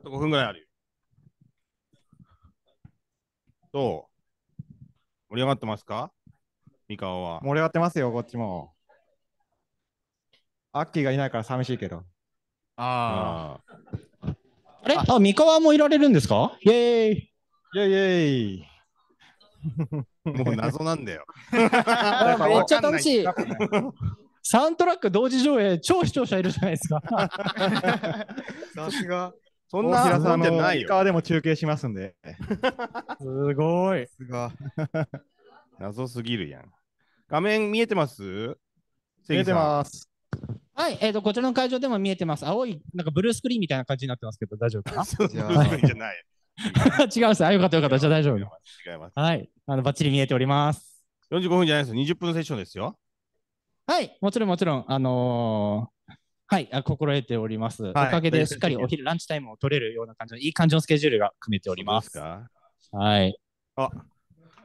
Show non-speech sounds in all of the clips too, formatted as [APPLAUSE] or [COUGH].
あと5分ぐらいあるよ。どう盛り上がってますか三河は。盛り上がってますよ、こっちも。アッキーがいないから寂しいけど。ああ。あれあ、三河もいられるんですかイェーイイェイイェイ [LAUGHS] もう謎なんだよ。めっちゃ楽しい。サントラック同時上映、超視聴者いるじゃないですか。[LAUGHS] さすが。そんな平さんじゃないよ。でも中継しますんで。[LAUGHS] すごい。すごい。[LAUGHS] 謎すぎるやん。画面見えてます見えてます。はい、えっ、ー、と、こちらの会場でも見えてます。青い、なんかブルースクリーンみたいな感じになってますけど、大丈夫かな [LAUGHS] 違います。あ、よかったよかった。じゃあ大丈夫違います。はい。あの、ばっちり見えております。45分じゃないです。20分セッションですよ。はい、もちろんもちろん。あのーはい、あ心得ております、はい、おかげでしっかりお昼ランチタイムを取れるような感じのいい感じのスケジュールが組めております。すはい。あ、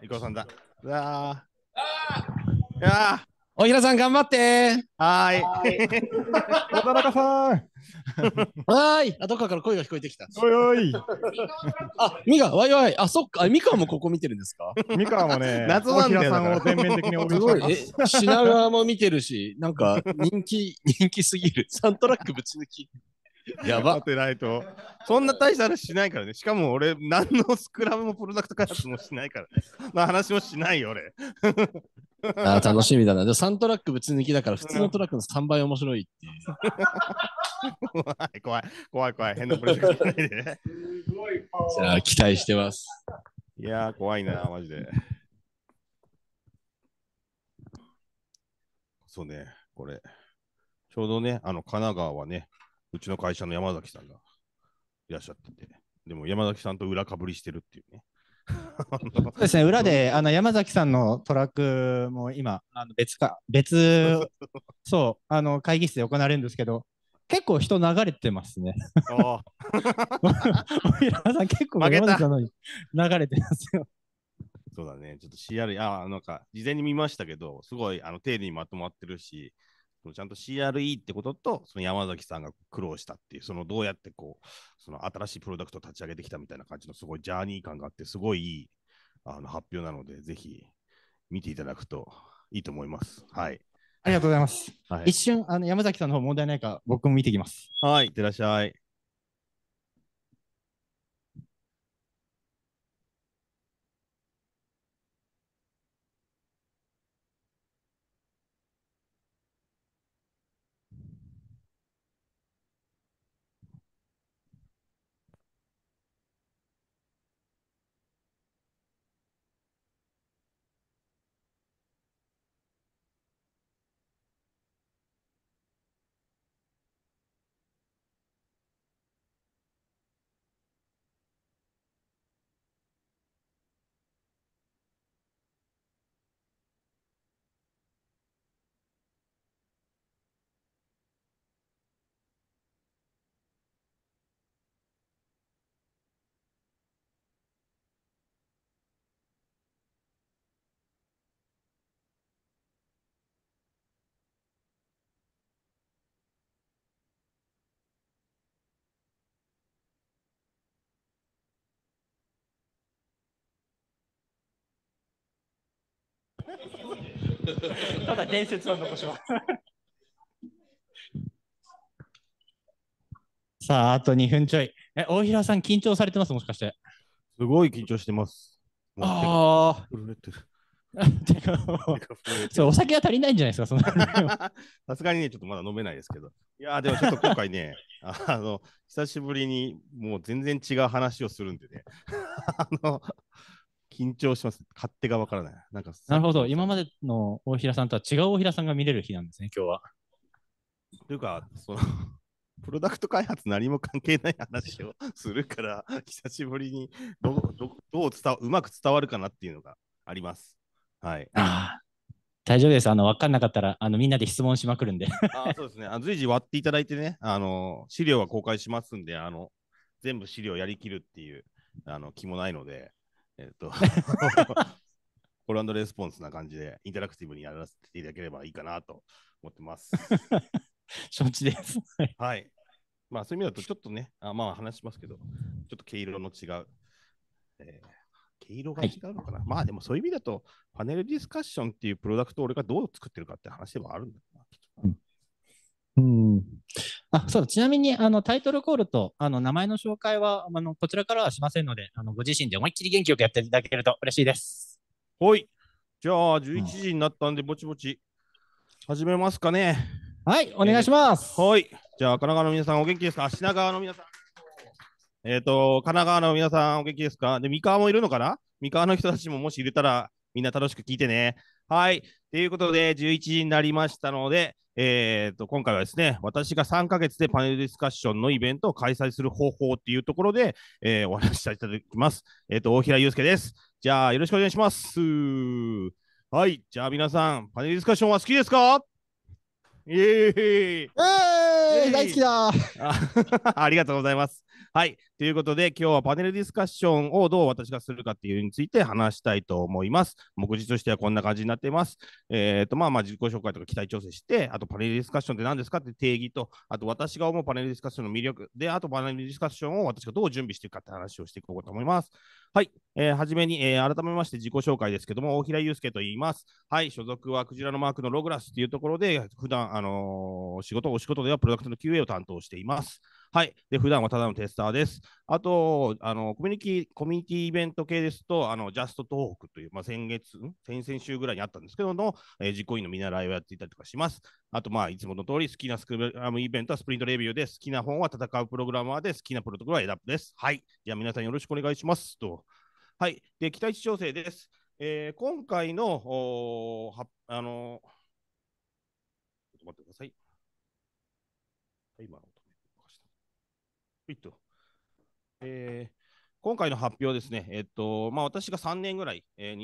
伊藤さんだ。うわあああ。やおひらさん頑張ってはい。小 [LAUGHS] 田中さん [LAUGHS] はーい。あ、どっかから声が聞こえてきた。おいおい、あ、みカ、わいわい。あ、そっか。みかカもここ見てるんですかみか [LAUGHS] カもね、謎 [LAUGHS] なんだよ大さんを全面的にすごい。え、品川も見てるし、なんか人気、人気すぎる。サントラックぶち抜き。[LAUGHS] やば。当てないと。そんな大した話しないからね。しかも俺、何のスクラムもプロダクト開発もしないからね。まあ話もしないよ、俺。[LAUGHS] あ楽しみだな。で3トラックぶち抜きだから、普通のトラックの3倍面白いっていう。怖い、怖い、怖い、怖い。変なプロジェクトないで、ね。[LAUGHS] じゃあ、期待してます。いやー、怖いな、マジで。そうね、これ。ちょうどね、あの、神奈川はね、うちの会社の山崎さんがいらっしゃってて、でも山崎さんと裏かぶりしてるっていうね。[LAUGHS] そうですね、裏であの山崎さんのトラックも今、あの別か、別、[LAUGHS] そう、あの会議室で行われるんですけど、結構人流れてますね。お [LAUGHS] さん結構山崎さんのに流れてますよ。そうだね、ちょっと CR、あ、なんか、事前に見ましたけど、すごいあの丁寧にまとまってるし、そのちゃんと CRE ってことと、その山崎さんが苦労したっていう、そのどうやってこう、その新しいプロダクトを立ち上げてきたみたいな感じのすごいジャーニー感があって、すごいいいあの発表なので、ぜひ見ていただくといいと思います。はい。ありがとうございます。はい、一瞬、あの山崎さんの方問題ないか、僕も見てきます。はい、いってらっしゃい。[LAUGHS] ただ伝説を残します。[LAUGHS] さあ、あと2分ちょい。え、大平さん、緊張されてますもしかして。すごい緊張してます。ああ。震えてる。てか、そう、お酒が足りないんじゃないですか、その。[LAUGHS] さすがにね、ちょっとまだ飲めないですけど。いやでもちょっと今回ね、あの、久しぶりにもう全然違う話をするんでね。あの、緊張します。勝手がわからない。なんかなるほど。今までの大平さんとは違う大平さんが見れる日なんですね、今日は。というか、その、[LAUGHS] プロダクト開発何も関係ない話をするから、久しぶりにどどどう伝うまく伝わるかなっていうのがあります。はい。ああ、大丈夫です。あの、分かんなかったら、あの、みんなで質問しまくるんで。あそうですねあ。随時割っていただいてね、あの、資料は公開しますんで、あの、全部資料やりきるっていう、あの、気もないので。えっ、と、コールレスポンスな感じで、インタラクティブにやらせていただければいいかなと思ってます。承知です。はい。まあ、そういう意味だと、ちょっとね、あまあ話しますけど、ちょっと毛色の違う、えー、毛色が違うのかな、はい、まあでもそういう意味だと、パネルディスカッションっていうプロダクトを俺がどう作ってるかって話ではあるんだな、うん、うん、あそうちなみにあのタイトルコールとあの名前の紹介はあのこちらからはしませんのであのご自身で思いっきり元気よくやっていただけると嬉しいです。はい。じゃあ11時になったんで、ぼちぼち始めますかね。はい、お願いします。えー、はい。じゃあ神奈川の皆さんお元気ですか品川の皆さん。えっ、ー、と、神奈川の皆さんお元気ですかで、三河もいるのかな三河の人たちももし入れたらみんな楽しく聞いてね。はい。ということで、11時になりましたので、えーと、今回はですね、私が3ヶ月でパネルディスカッションのイベントを開催する方法っていうところで、えー、お話しさせていただきます。えっ、ー、と、大平祐介です。じゃあ、よろしくお願いします。はい、じゃあ皆さん、パネルディスカッションは好きですかイエーイ大好きだ [LAUGHS] ありがとうございます。はい。ということで、今日はパネルディスカッションをどう私がするかっていうについて話したいと思います。目次としてはこんな感じになっています。えっ、ー、と、まあまあ自己紹介とか期待調整して、あとパネルディスカッションって何ですかって定義と、あと私が思うパネルディスカッションの魅力で、あとパネルディスカッションを私がどう準備していくかって話をしていこうと思います。はい。えー、はじめに、えー、改めまして自己紹介ですけども、大平祐介と言います。はい。所属はクジラのマークのログラスというところで、普段、あのー、仕事、お仕事ではプロダクトの QA を担当しています。はい。で、普段はただのテスターです。あと、あのコミュニティ、コミュニティイベント系ですと、あの、ジャスト東北という、まあ、先月、先々週ぐらいにあったんですけどの、えー、実行委員の見習いをやっていたりとかします。あと、まあ、いつもの通り、好きなスクラムイベントはスプリントレビューで、好きな本は戦うプログラマーで、好きなプロトコルはエダップです。はい。じゃあ、皆さんよろしくお願いします。と。はい。で、期待値調整です。えー、今回の、おはあのー、ちょっと待ってください。今、音いっと。えー、今回の発表ですね、えっと、まあ、私が3年ぐらい、えー、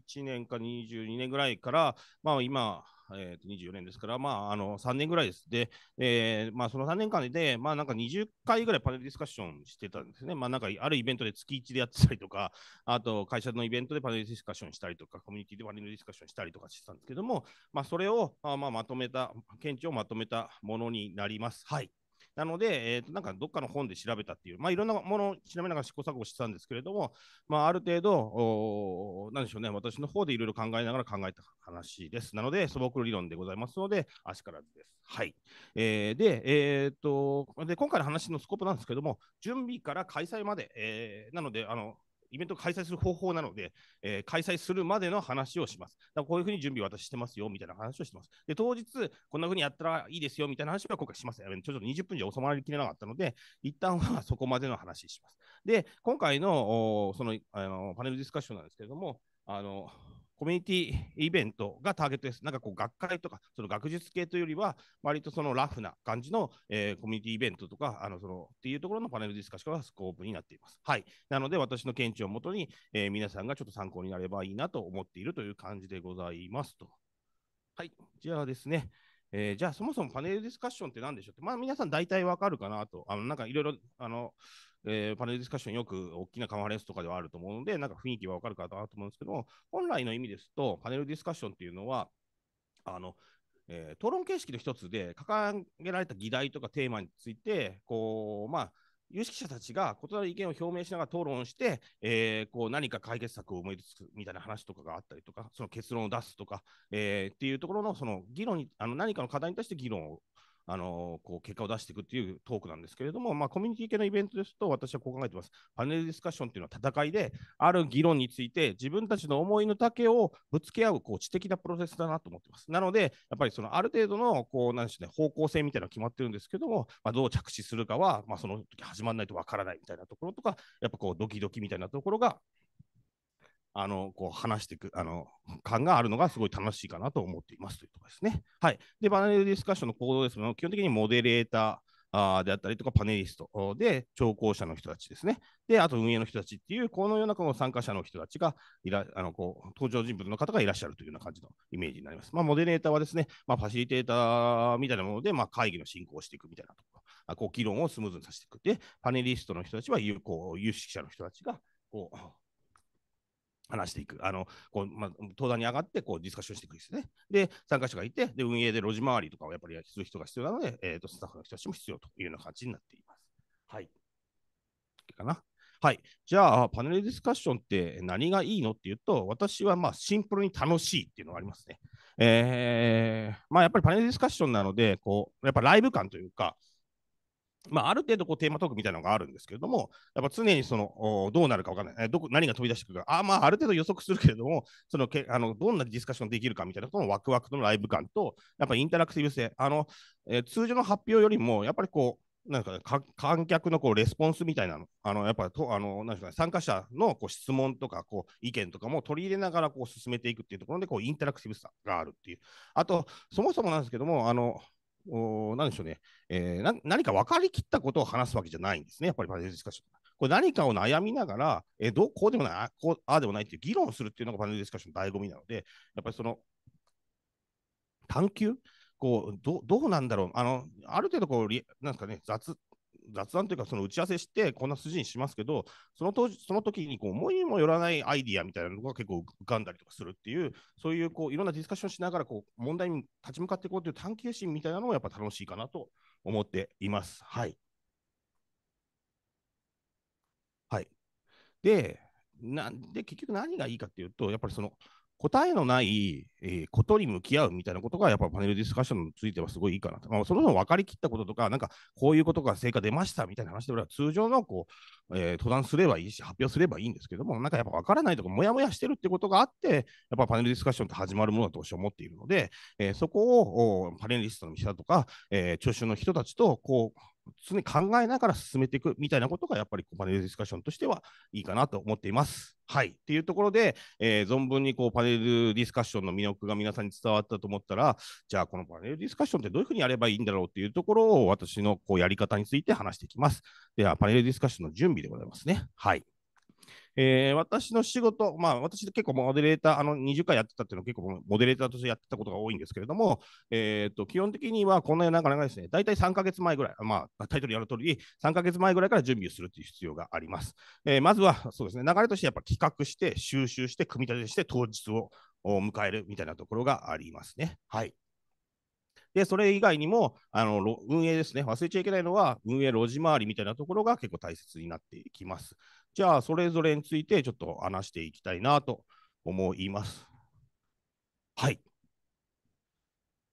2021年か22年ぐらいから、まあ、今、えー、と24年ですから、まあ、あの3年ぐらいです。で、えーまあ、その3年間で、まあ、なんか20回ぐらいパネルディスカッションしてたんですね。まあ、なんかあるイベントで月1でやってたりとか、あと会社のイベントでパネルディスカッションしたりとか、コミュニティでパネルディスカッションしたりとかしてたんですけども、まあ、それを、まあ、まとめた、検知をまとめたものになります。はい。なので、えー、となんかどっかの本で調べたっていう、まあ、いろんなものを調べながら試行錯誤してたんですけれども、まあ、ある程度お、なんでしょうね、私の方でいろいろ考えながら考えた話です。なので、素朴理論でございますので、足からずです。はい。えー、で、えー、っとで、今回の話のスコープなんですけども、準備から開催まで、えー、なので、あの、イベントを開催する方法なので、えー、開催するまでの話をします。だからこういうふうに準備私してますよみたいな話をしてます。で、当日、こんなふうにやったらいいですよみたいな話は今回しません。ちょっと20分じゃ収まりきれなかったので、一旦はそこまでの話します。で、今回のそのあのパネルディスカッションなんですけれども、あのコミュニティイベントがターゲットです。なんかこう学会とか、その学術系というよりは、割とそのラフな感じの、えー、コミュニティイベントとか、あのそのっていうところのパネルディスカッションがスコープになっています。はい。なので、私の見地をもとに、えー、皆さんがちょっと参考になればいいなと思っているという感じでございますと。はい。じゃあですね。えー、じゃあ、そもそもパネルディスカッションって何でしょうって、まあ、皆さん大体わかるかなと、あのなんかいろいろ、あの、えー、パネルディスカッションよく大きなカンファレンスとかではあると思うので、なんか雰囲気はわかるかなと思うんですけど、も、本来の意味ですと、パネルディスカッションっていうのは、あの、えー、討論形式の一つで掲げられた議題とかテーマについて、こう、まあ、有識者たちが異なる意見を表明しながら討論して、えー、こう何か解決策を思いつくみたいな話とかがあったりとか、その結論を出すとか、えー、っていうところのその議論にあの何かの課題に対して議論をあのこう結果を出していくっていうトークなんですけれども、まあ、コミュニティ系のイベントですと、私はこう考えてます。パネルディスカッションっていうのは戦いで、ある議論について自分たちの思いの丈をぶつけ合うこう知的なプロセスだなと思ってます。なので、やっぱりそのある程度のこうなんし、ね、方向性みたいなのは決まってるんですけども、まあ、どう着地するかは、まあ、その時始まらないとわからないみたいなところとか、やっぱこうドキドキみたいなところがあのこう話していくあの感があるのがすごい楽しいかなと思っていますというところですね。はい、で、パネルディスカッションの行動ですけど基本的にモデレーター、であったりとか、パネリストで、聴講者の人たちですね。で、あと運営の人たちっていう、このようなこの参加者の人たちがいらあのこう、登場人物の方がいらっしゃるというような感じのイメージになります。まあ、モデレーターはですね、まあ、ファシリテーターみたいなもので、まあ、会議の進行をしていくみたいなところ、こう議論をスムーズにさせていく。で、パネリストの人たちは有有識者の人たちが、こう、話していく。あの、こう、まあ、登壇に上がって、こう、ディスカッションしていくんですね。で、参加者がいて、で、運営で路地回りとかをやっぱりする人が必要なので、えっ、ー、と、スタッフの人たちも必要というような感じになっています。はい。かな。はい。じゃあ、パネルディスカッションって何がいいのっていうと、私はまあシンプルに楽しいっていうのがありますね。えー、まあやっぱりパネルディスカッションなので、こう、やっぱライブ感というか、まあ、ある程度こうテーマトークみたいなのがあるんですけれども、やっぱ常にそのどうなるか分からない、どこ何が飛び出してくるか、あまあ、ある程度予測するけれども、そのけあのどんなディスカッションできるかみたいなとのワクワクとのライブ感と、やっぱりインタラクティブ性、あのえー、通常の発表よりも、やっぱりこう、なんか観客のこうレスポンスみたいなの、あのやっぱとあのなんですか、ね、参加者のこう質問とかこう意見とかも取り入れながらこう進めていくっていうところでこうインタラクティブさがあるっていう、あと、そもそもなんですけども、あのお何でしょうね、えー、な何か分かりきったことを話すわけじゃないんですね、やっぱりパネルディスカッション。これ何かを悩みながら、えー、どうこうでもない、あこうああでもないっていう議論するっていうのがパネルディスカッションの醍醐味なので、やっぱりその探求こうどどうなんだろうあのある程度こうなんですか、ね、雑雑談というか、その打ち合わせして、こんな筋にしますけど、その当時その時にこう思いもよらないアイディアみたいなのが結構浮かんだりとかするっていう、そういうこういろんなディスカッションしながらこう問題に立ち向かっていこうという探究心みたいなのもやっぱ楽しいかなと思っています。はい。はい。で、なんで結局何がいいかっていうと、やっぱりその、答えのない、えー、ことに向き合うみたいなことが、やっぱパネルディスカッションについてはすごいいいかなと。まあ、その分分かりきったこととか、なんかこういうことが成果出ましたみたいな話で、俺は通常のこう、えー、登壇すればいいし、発表すればいいんですけども、なんかやっぱ分からないとか、もやもやしてるってことがあって、やっぱパネルディスカッションって始まるものだと私は思っているので、えー、そこをパネリストの人とか、え聴衆の人たちとこう常に考えながら進めていくみたいなことが、やっぱりこうパネルディスカッションとしてはいいかなと思っています。はい。っていうところで、えー、存分にこうパネルディスカッションの魅力が皆さんに伝わったと思ったら、じゃあこのパネルディスカッションってどういうふうにやればいいんだろうっていうところを私のこうやり方について話していきます。では、パネルディスカッションの準備でございますね。はい。えー、私の仕事、まあ、私結構モデレーター、あの20回やってたっていうのは結構モデレーターとしてやってたことが多いんですけれども、えーと、基本的にはこんななかですね、大体3か月前ぐらい、まあ、タイトルやる通り、3か月前ぐらいから準備をするという必要があります。えー、まずはそうですね、流れとしてやっぱ企画して、収集して、組み立てして、当日を迎えるみたいなところがありますね。はい。で、それ以外にも、あの運営ですね、忘れちゃいけないのは、運営、路地回りみたいなところが結構大切になってきます。じゃあ、それぞれについてちょっと話していきたいなと思います。はい。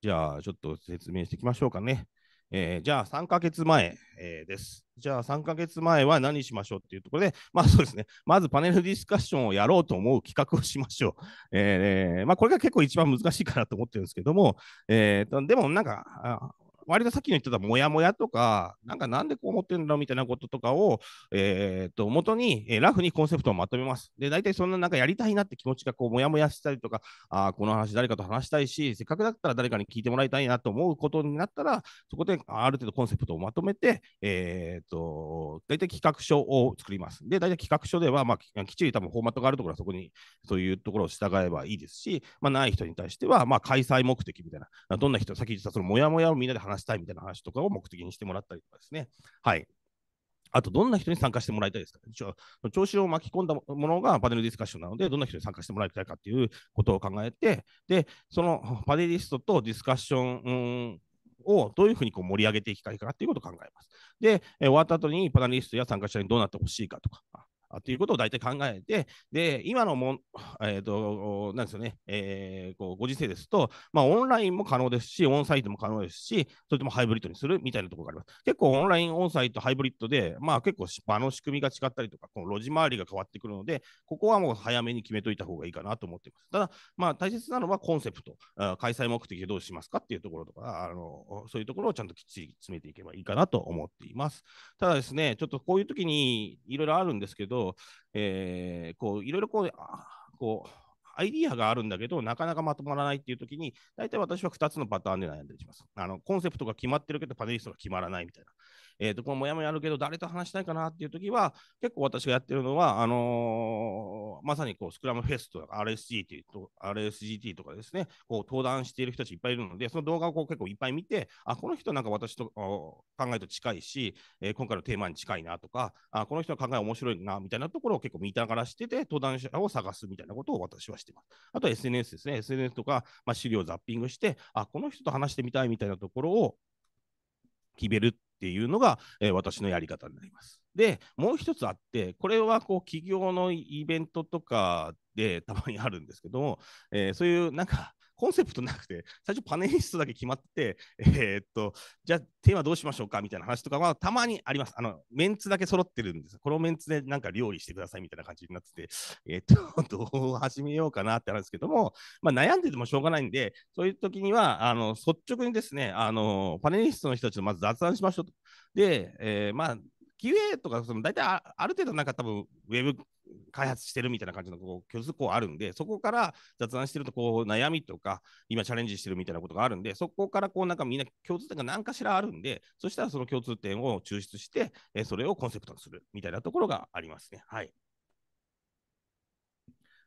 じゃあ、ちょっと説明していきましょうかね。えー、じゃあ3ヶ月前、えー、です。じゃあ3ヶ月前は何しましょうっていうところで、まあそうですね、まずパネルディスカッションをやろうと思う企画をしましょう。えー、まあこれが結構一番難しいかなと思ってるんですけども、えーとでもなんか、割とさっきの言ってたもやもやとか、なんかなんでこう思ってるんだろうみたいなこととかを、えー、っと、元に、えー、ラフにコンセプトをまとめます。で、大体そんななんかやりたいなって気持ちがこう、もやもやしたりとか、あこの話誰かと話したいし、せっかくだったら誰かに聞いてもらいたいなと思うことになったら、そこである程度コンセプトをまとめて、えー、っと、大体企画書を作ります。で、大体企画書では、まあ、きっちり多分フォーマットがあるところはそこに、そういうところを従えばいいですし、まあ、ない人に対しては、まあ、開催目的みたいな、どんな人、さっき言ったそのもやもやをみんなで話話したいみたいな話とかを目的にしてもらったりとかですね。はい。あと、どんな人に参加してもらいたいですか調子を巻き込んだものがパネルディスカッションなので、どんな人に参加してもらいたいかっていうことを考えて、で、そのパネリストとディスカッションをどういうふうにこう盛り上げていきたいかっていうことを考えます。で、終わった後にパネリストや参加者にどうなってほしいかとか、っていうことを大体考えて、で、今のも、[SIGHS] えっ、ー、と、なんですよね、えー、こうご時世ですと、まあ、オンラインも可能ですし、オンサイトも可能ですし、それともハイブリッドにするみたいなところがあります。結構、オンライン、オンサイト、ハイブリッドで、まあ、結構、場の仕組みが違ったりとか、この路地回りが変わってくるので、ここはもう早めに決めといた方がいいかなと思っています。ただ、まあ、大切なのはコンセプト、開催目的でどうしますかっていうところとか、あのそういうところをちゃんときっちり詰めていけばいいかなと思っています。ただですね、ちょっとこういう時にいろいろあるんですけど、えー、こういろいろこう、こうアイディアがあるんだけど、なかなかまとまらないっていう時に、大体私は2つのパターンで悩んでします。あのコンセプトが決まってるけど、パネリストが決まらないみたいな。えー、と、このもやもやあるけど、誰と話したいかなっていう時は、結構私がやってるのは、あのー、まさにこう、スクラムフェスとか RSGT と RSGT とかですね、こう、登壇している人たちいっぱいいるので、その動画をこう結構いっぱい見て、あ、この人なんか私と考えと近いし、えー、今回のテーマに近いなとか、あ、この人の考え面白いな、みたいなところを結構見ながらしてて、登壇者を探すみたいなことを私はしてます。あとは SNS ですね。SNS とか、まあ、資料をザッピングして、あ、この人と話してみたいみたいなところを決めるっていうのが、えー、私のやり方になります。で、もう一つあって、これはこう企業のイベントとかでたまにあるんですけども、えー、そういうなんかコンセプトなくて、最初パネリストだけ決まって、えー、っと、じゃあテーマどうしましょうかみたいな話とかはたまにあります。あの、メンツだけ揃ってるんです。このメンツでなんか料理してくださいみたいな感じになってて、えー、っと、[LAUGHS] どう始めようかなってあるんですけども、まあ、悩んでてもしょうがないんで、そういう時には、あの、率直にですね、あの、パネリストの人たちとまず雑談しましょうと。で、えー、まあ、QA とか、その大体ある程度なんか多分、ウェブ開発してるみたいな感じのこう共通項あるんで、そこから雑談してるとこう悩みとか、今チャレンジしてるみたいなことがあるんで、そこからこうなんかみんな共通点が何かしらあるんで、そしたらその共通点を抽出して、えそれをコンセプトにするみたいなところがありますね。はい。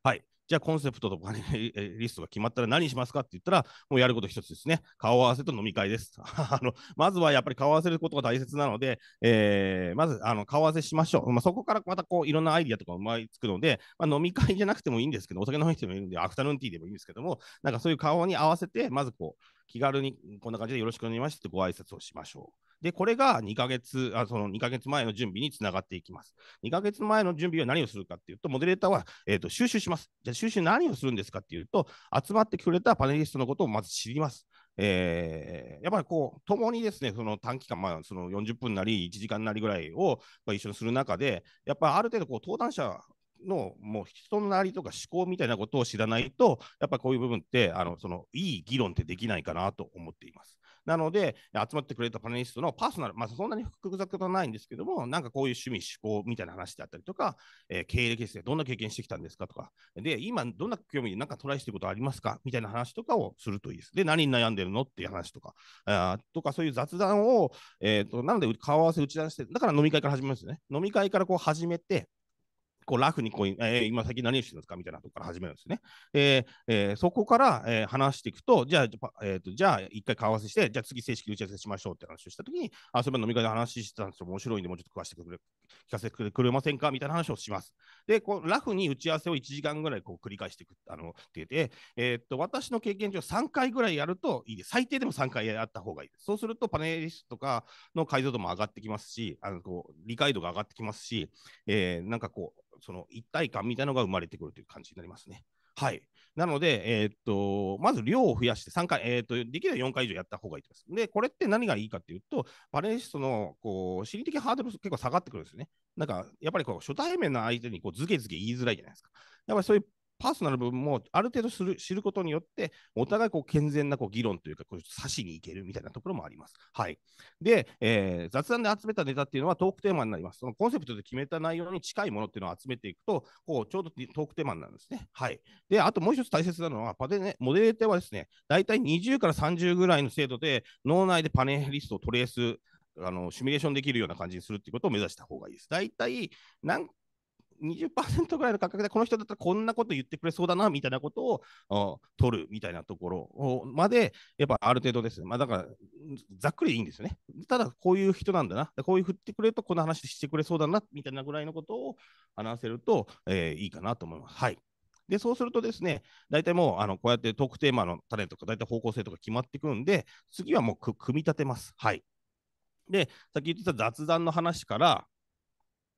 はい。じゃあコンセプトとか、ね、[LAUGHS] リストが決まったら何しますかって言ったら、もうやること一つですね。顔合わせと飲み会です。[LAUGHS] あのまずはやっぱり顔合わせることが大切なので、えー、まずあの顔合わせしましょう。まあ、そこからまたこういろんなアイディアとか思いつくので、まあ、飲み会じゃなくてもいいんですけど、お酒飲みてもいいんで、アフタヌーンティーでもいいんですけども、なんかそういう顔に合わせて、まずこう気軽にこんな感じでよろしくお願いしますってご挨拶をしましょう。で、これが2ヶ月、あその2ヶ月前の準備につながっていきます。2ヶ月前の準備は何をするかっていうと、モデレーターは、えーと、収集します。じゃあ、収集何をするんですかっていうと、集まってくれたパネリストのことをまず知ります。えー、やっぱりこう、共にですね、その短期間、まあ、その40分なり、1時間なりぐらいを、ま一緒にする中で、やっぱりある程度こう、登壇者のもう人のなりとか思考みたいなことを知らないと、やっぱりこういう部分って、あのそのいい議論ってできないかなと思っています。なので、集まってくれたパネリストのパーソナル、まあ、そんなに複雑なないんですけども、なんかこういう趣味、思考みたいな話であったりとか、えー、経歴ですね、どんな経験してきたんですかとか、で、今、どんな興味でなんかトライしてることありますかみたいな話とかをするといいです。で、何に悩んでるのっていう話とか、あとかそういう雑談を、えーと、なので、顔合わせ打ち出して、だから飲み会から始めますね。飲み会からこう始めて、こうラフにこう、えー、今先何してるんですかみたいなところから始めるんですね。えーえー、そこから、えー、話していくと、じゃあ、えーと、じゃあ一回顔合わせして、じゃあ次正式打ち合わせしましょうって話をしたときに、あ、それ飲み会で話してたんですよ、面白いんでもうちょっと詳しくれ聞かせてくれませんかみたいな話をします。で、こうラフに打ち合わせを1時間ぐらいこう繰り返していくあのってて、えー、っと、私の経験上3回ぐらいやるといいです。最低でも3回やった方がいいです。そうするとパネリストとかの解像度も上がってきますし、あのこう理解度が上がってきますし、えー、なんかこう、その一体感みたいなのが生まれてくるという感じになりますね。はい。なので、えー、っと、まず量を増やして3回、えー、っと、できれば4回以上やった方がいいと思います。で、これって何がいいかっていうと、バレンシストの、こう、心理的ハードル結構下がってくるんですよね。なんか、やっぱりこう、初対面の相手にこう、ズケズケ言いづらいじゃないですか。やっぱりそういうパーソナル部分もある程度する知ることによって、お互いこう健全なこう議論というか、差しに行けるみたいなところもあります。はい、で、えー、雑談で集めたネタっていうのはトークテーマになります。そのコンセプトで決めた内容に近いものっていうのを集めていくと、こうちょうどトークテーマになるんですね。はい、で、あともう一つ大切なのは、パね、モデレーターはですね、大体20から30ぐらいの精度で、脳内でパネリストをトレースあのシミュレーションできるような感じにするっていうことを目指した方がいいです。大体何20%ぐらいの価格で、この人だったらこんなこと言ってくれそうだなみたいなことを取るみたいなところまで、やっぱある程度ですね、まあ、だからざっくりでいいんですよね。ただ、こういう人なんだな、こういう振ってくれると、この話してくれそうだなみたいなぐらいのことを話せると、えー、いいかなと思います。はいで、そうするとですね、大体もう、あの、こうやってトークテーマのタレントとか、大体方向性とか決まってくるんで、次はもう組み立てます。はい。で、さっき言ってた雑談の話から、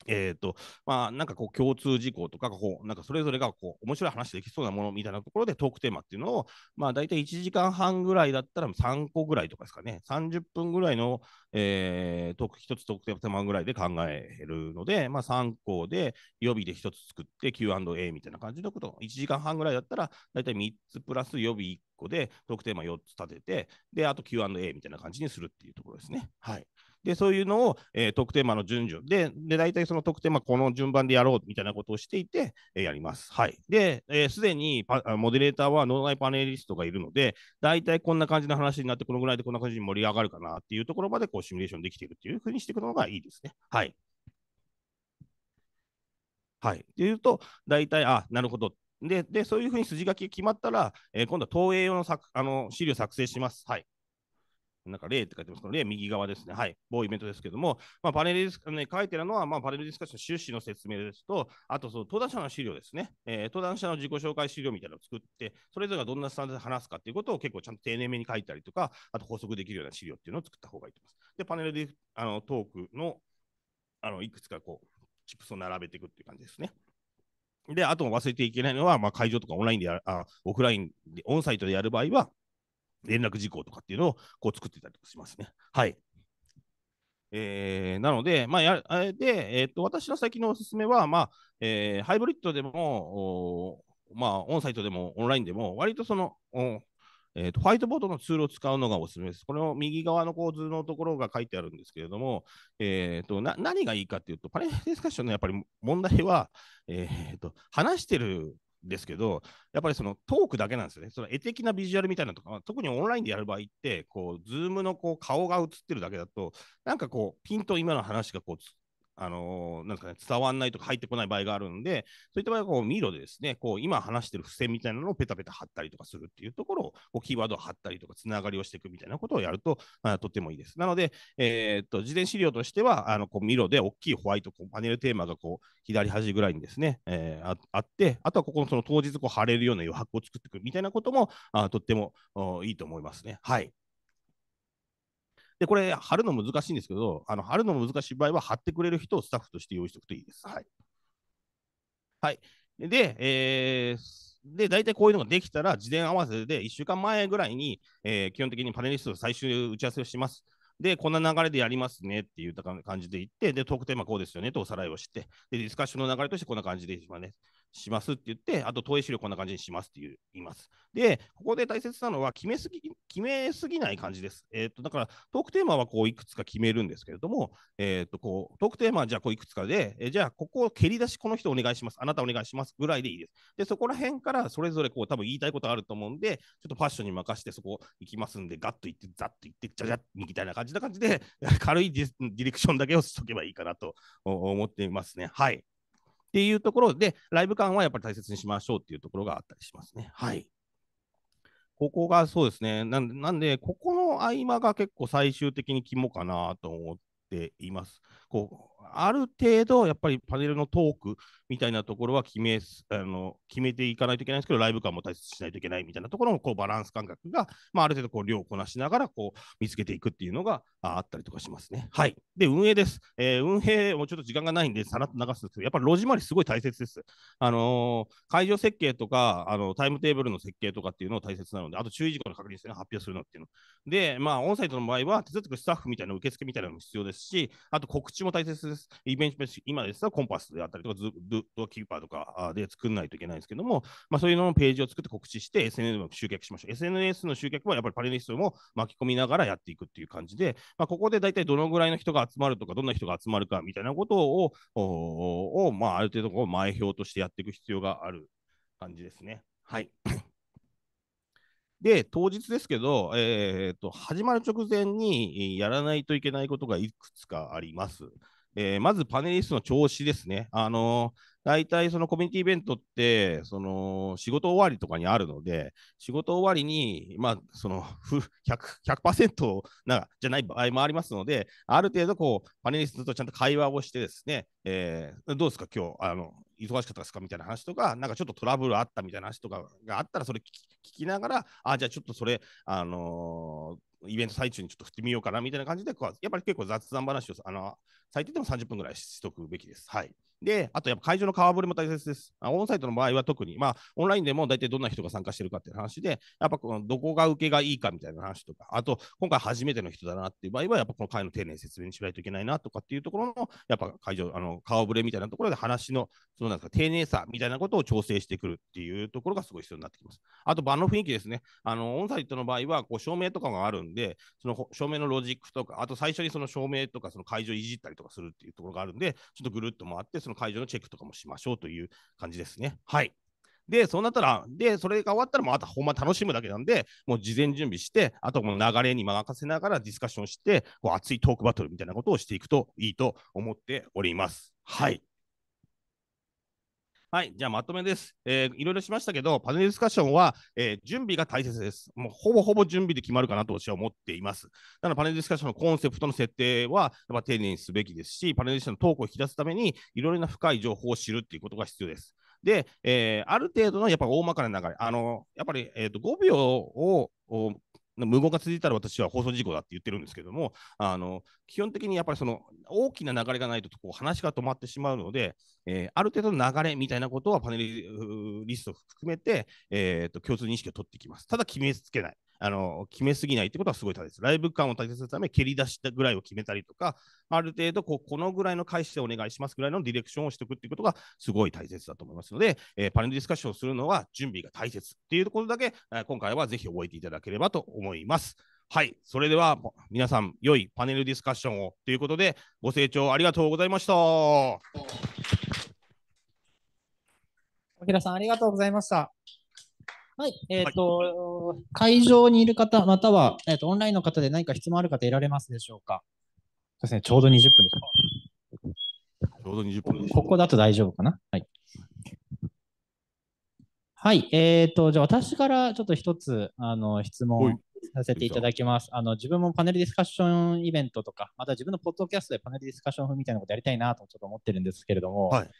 えっ、ー、と、まあ、なんかこう、共通事項とか、こう、なんかそれぞれがこう、面白い話できそうなものみたいなところでトークテーマっていうのを、まあ、大体1時間半ぐらいだったら3個ぐらいとかですかね、30分ぐらいの、えー、トーク、1つトークテーマぐらいで考えるので、まあ、3個で予備で1つ作って Q&A みたいな感じのこと、1時間半ぐらいだったら、大体3つプラス予備1個でトークテーマ4つ立てて、で、あと Q&A みたいな感じにするっていうところですね。はい。で、そういうのを、えー、特定マの順々で、で、大体その特定ーマこの順番でやろうみたいなことをしていて、えー、やります。はい。で、す、えー、で、にモデレーターは脳内パネリストがいるので、大体こんな感じの話になって、このぐらいでこんな感じに盛り上がるかなっていうところまでこうシミュレーションできているっていうふうにしていくのがいいですね。はい。はい。ていうと、大体、あ、なるほど。で、でそういうふうに筋書きが決まったら、えー、今度は投影用の作あの資料作成します。はい。なんか例って書いてますけど、例右側ですね。はい。某イベントですけども、まあ、パネルディスカ、ね、書いてるのは、まあ、パネルディスカッション趣旨の説明ですと、あと、その登壇者の資料ですね、えー、登壇者の自己紹介資料みたいなのを作って、それぞれがどんなスタンスで話すかっていうことを結構ちゃんと丁寧めに書いたりとか、あと補足できるような資料っていうのを作った方がいいと思います。で、パネルであのトークの、あの、いくつかこう、チップスを並べていくっていう感じですね。で、あと忘れていけないのは、まあ、会場とかオンラインでやあ、オフラインで、オンサイトでやる場合は、連絡事項とかっていうのをこう作ってたりしますね。はい。えー、なので、まあやでえーと、私の先のおすすめは、まあえー、ハイブリッドでも、まあ、オンサイトでもオンラインでも、割とその、えーと、ホワイトボードのツールを使うのがおすすめです。これを右側の構図のところが書いてあるんですけれども、えーと、な何がいいかというと、パレンディスカッションのやっぱり問題は、えーと、と話してるですけど、やっぱりそのトークだけなんですよね。その絵的なビジュアルみたいなとか、特にオンラインでやる場合って、こう、ズームのこう顔が映ってるだけだと、なんかこう、ピンと今の話がこう、あのー、なんか、ね、伝わんないとか入ってこない場合があるんで、そういった場合はこう、ミロでですね、こう、今話してる付箋みたいなのをペタペタ貼ったりとかするっていうところを、こうキーワードを貼ったりとか、つながりをしていくみたいなことをやると、あとってもいいです。なので、えー、っと、事前資料としては、あの、こう、ミロで大きいホワイトこうパネルテーマが、こう、左端ぐらいにですね、えー、あって、あとはここのその当日こう貼れるような余白を作っていくみたいなことも、あとってもいいと思いますね。はい。で、これ、貼るの難しいんですけど、あの貼るの難しい場合は、貼ってくれる人をスタッフとして用意しておくといいです。はい。はい、で、えー、で、大体こういうのができたら、事前合わせで1週間前ぐらいに、えー、基本的にパネリスト最終打ち合わせをします。で、こんな流れでやりますねって言った感じで言って、で、トークテーマこうですよねとおさらいをして、で、ディスカッションの流れとしてこんな感じでいいですね。しますって言って、あと投影資料こんな感じにしますって言います。で、ここで大切なのは決めすぎ、決めすぎない感じです。えっ、と、だからトークテーマはこういくつか決めるんですけれども、えっ、と、こう、トークテーマはじゃあこういくつかで、えー、じゃあここを蹴り出し、この人お願いします、あなたお願いしますぐらいでいいです。で、そこら辺からそれぞれこう多分言いたいことあると思うんで、ちょっとファッションに任せてそこ行きますんで、ガッと行って、ザッと行って、じゃじゃみたいな感じな感じで、軽いディレクションだけをしとけばいいかなと思っていますね。はい。っていうところで、ライブ感はやっぱり大切にしましょうっていうところがあったりしますね。はい。ここがそうですね。なんなんで、ここの合間が結構最終的に肝かなと思っています。こある程度、やっぱりパネルのトークみたいなところは決めあの決めていかないといけないんですけど、ライブ感も大切にしないといけないみたいなところのこうバランス感覚が、まあ、ある程度こう量をこなしながらこう見つけていくっていうのがあったりとかしますね。はい。で、運営です。えー、運営もちょっと時間がないんで、さらっと流すんですけど、やっぱり路地回りすごい大切です。あのー、会場設計とかあの、タイムテーブルの設計とかっていうのを大切なので、あと注意事項の確認ですね、発表するのっていうの。で、まあ、オンサイトの場合は、手伝ってくるスタッフみたいな受付みたいなのも必要ですし、あと告知も大切です。イベント、今ですとコンパスであったりとか、ズドドキーパーとかで作んないといけないんですけども、まあ、そういうののページを作って告知して SN、s の集客しましょう。SNS の集客はやっぱりパネリストも巻き込みながらやっていくっていう感じで、まあ、ここで大体どのぐらいの人が集まるとか、どんな人が集まるかみたいなことを、をまあ、ある程度こう前表としてやっていく必要がある感じですね。はい。で、当日ですけど、えーと始まる直前にやらないといけないことがいくつかあります。えー、まずパネリストの調子ですね。あのー、大体そのコミュニティイベントって、その仕事終わりとかにあるので、仕事終わりに、まあ、その 100%, 100なじゃない場合もありますので、ある程度こうパネリストとちゃんと会話をしてですね、えー、どうですか、今日あの忙しかったですかみたいな話とか、なんかちょっとトラブルあったみたいな話とかがあったら、それ聞きながら、あ、じゃあちょっとそれ、あのーイベント最中にちょっと振ってみようかなみたいな感じで、やっぱり結構雑談話をあの最低でも30分ぐらいしとくべきです。はいで、あとやっぱ会場の顔ぶれも大切です。あオンサイトの場合は特に、まあ、オンラインでも大体どんな人が参加してるかっていう話で、やっぱこのどこが受けがいいかみたいな話とか、あと、今回初めての人だなっていう場合は、やっぱこの会の丁寧に説明にしないといけないなとかっていうところの、やっぱ会場、あの顔ぶれみたいなところで話の、そのなんか丁寧さみたいなことを調整してくるっていうところがすごい必要になってきます。あと、場の雰囲気ですね。あの、オンサイトの場合は、こう、照明とかがあるんで、その照明のロジックとか、あと最初にその照明とか、その会場いじったりとかするっていうところがあるんで、ちょっとぐるっと回って、その会場のチェックとかもしましょうという感じですね。はい。で、そうなったら、で、それが終わったら、またほんま楽しむだけなんで、もう事前準備して、あとこの流れに任せながらディスカッションして、こう熱いトークバトルみたいなことをしていくといいと思っております。はい。はい、じゃあまとめです。えー、いろいろしましたけど、パネルディスカッションは、えー、準備が大切です。もうほぼほぼ準備で決まるかなと私は思っています。なので、パネルディスカッションのコンセプトの設定は、やっ丁寧にすべきですし、パネルディスカッションのトークを引き出すために、いろいろな深い情報を知るっていうことが必要です。で、えー、ある程度のやっぱ大まかな流れ、あのやっぱり、えーと5秒を無言が続いたら私は放送事故だって言ってるんですけども、あの基本的にやっぱりその大きな流れがないとこう話が止まってしまうので、えー、ある程度の流れみたいなことはパネルリスト含めて、えーと、と共通認識を取ってきます。ただ決めつけない。あの決めすぎないってことはすごい大切。ライブ感を大切にするため、蹴り出したぐらいを決めたりとか、ある程度ここのぐらいの返してお願いしますぐらいのディレクションをしておくっていうことがすごい大切だと思いますので、えー、パネルディスカッションをするのは準備が大切っていうところだけ、えー、今回はぜひ覚えていただければと思います。はい、それでは皆さん、良いパネルディスカッションをということで、ご清聴ありがとうございました。おきらさん、ありがとうございました。はい、えっ、ー、と、はい、会場にいる方、または、えっ、ー、と、オンラインの方で何か質問ある方いられますでしょうか。そうですね、ちょうど20分です。か。ちょうど20分ここだと大丈夫かな。はい。はい、えっ、ー、と、じゃあ私からちょっと一つ、あの、質問させていただきます。あの、自分もパネルディスカッションイベントとか、また自分のポッドキャストでパネルディスカッション風みたいなことやりたいなとちょっと思ってるんですけれども、はい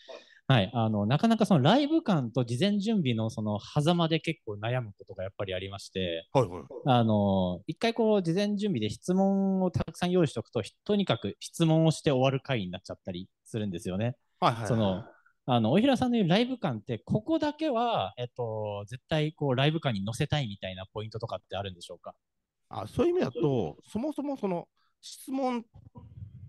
はい、あのなかなかそのライブ感と事前準備のその狭間で結構悩むことがやっぱりありまして、はいはい、あの一回こう事前準備で質問をたくさん用意しておくととにかく質問をして終わる回になっちゃったりするんですよね。はいはいはい、そのあの大平さんの言うライブ感ってここだけは、えっと、絶対こうライブ感に乗せたいみたいなポイントとかってあるんでしょうかあそういう意味だとそもそもその質問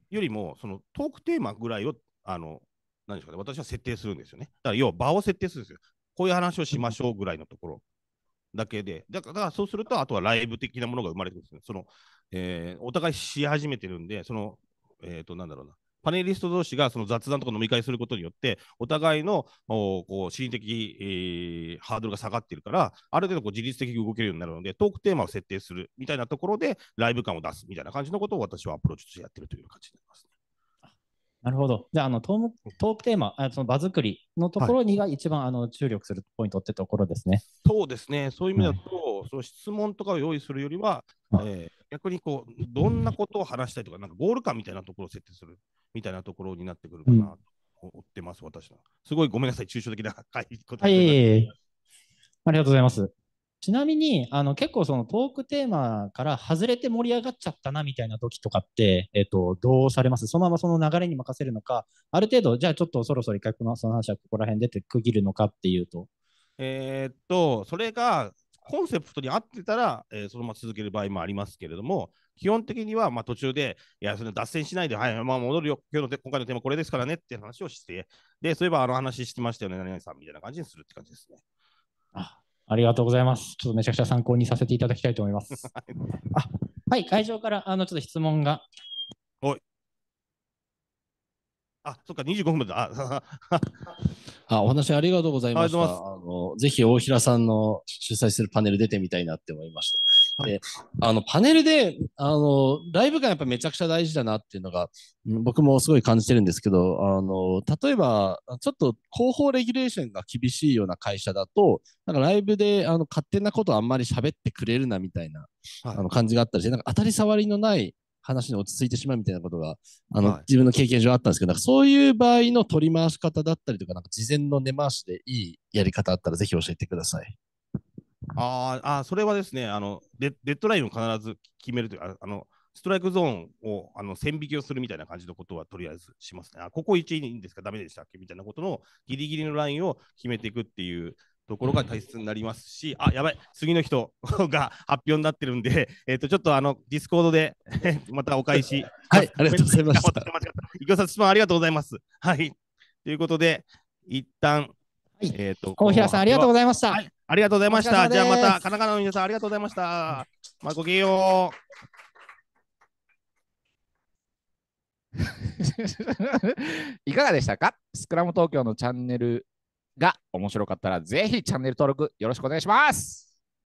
よりもそのトークテーマぐらいをあの何でしょうね、私は設定するんですよね。だから要は場を設定するんですよ。こういう話をしましょうぐらいのところだけで、だからそうすると、あとはライブ的なものが生まれてくるんですね。そのえー、お互いし始めてるんで、その、えっ、ー、と、なんだろうな。パネリスト同士がその雑談とか飲み会することによって、お互いのこう心理的、えー、ハードルが下がってるから、ある程度こう自律的に動けるようになるので、トークテーマを設定するみたいなところで、ライブ感を出すみたいな感じのことを私はアプローチとしてやってるという感じになります、なるほど。じゃあ、あのトートークテーマ、あその場作りのところにが一番、はい、あの注力するポイントってところですね。そうですね。そういう意味だと、はい、その質問とかを用意するよりは、はい、えー、逆にこうどんなことを話したいとか、なんかゴール感みたいなところを設定するみたいなところになってくるかなと思ってます、うん、私は。すごいごめんなさい、抽象的な、はい、ありがとうございます。ちなみにあの結構そのトークテーマから外れて盛り上がっちゃったなみたいな時とかって、えっと、どうされますそのままその流れに任せるのかある程度じゃあちょっとそろそろ一回このその話はここら辺出て区切るのかっていうと。えー、っとそれがコンセプトに合ってたら、えー、そのまま続ける場合もありますけれども、基本的にはまあ途中で、いや、それ脱線しないで、はい、まあ、戻るよ、今日の今回のテーマこれですからねって話をして、で、そういえばあの話してましたよね、何々さんみたいな感じにするって感じですね。あありがとうございます。ちょっとめちゃくちゃ参考にさせていただきたいと思います。[LAUGHS] あはい、会場からあのちょっと質問が。おい。あ、そっか、25分だ。あ [LAUGHS] あ、お話ありがとうございました。あのぜひ大平さんの主催するパネル出てみたいなって思いました。で、あのパネルであのライブ感やっぱめちゃくちゃ大事だなっていうのが僕もすごい感じてるんですけどあの例えばちょっと広報レギュレーションが厳しいような会社だとなんかライブであの勝手なことあんまり喋ってくれるなみたいな、はい、あの感じがあったりしてなんか当たり障りのない話に落ち着いてしまうみたいなことが、あの、はい、自分の経験上あったんですけど、なんかそういう場合の取り回し方だったりとか、なんか事前の根回しでいいやり方あったらぜひ教えてください。ああ、それはですね、あのデッドラインを必ず決めるというあの、ストライクゾーンをあの線引きをするみたいな感じのことはとりあえずしますね。あここ1いいんですか、だめでしたっけみたいなことのギリギリのラインを決めていくっていうところが大切になりますし、あやばい、次の人 [LAUGHS] が発表になってるんで、[LAUGHS] えっ、とちょっとあのディスコードで [LAUGHS] またお返し。はい、ありがとうございました。池尾さん、質問ありがとうございます。はい。ということで、一旦い、えっ、ー、と、高平さん、ありがとうございました。はい、ありがとうございました。じゃあまた、神奈川の皆さん、ありがとうございました。まあ、ごきげんよう。[LAUGHS] いかがでしたかスクラム東京のチャンネルが面白かったら、ぜひチャンネル登録よろしくお願いします。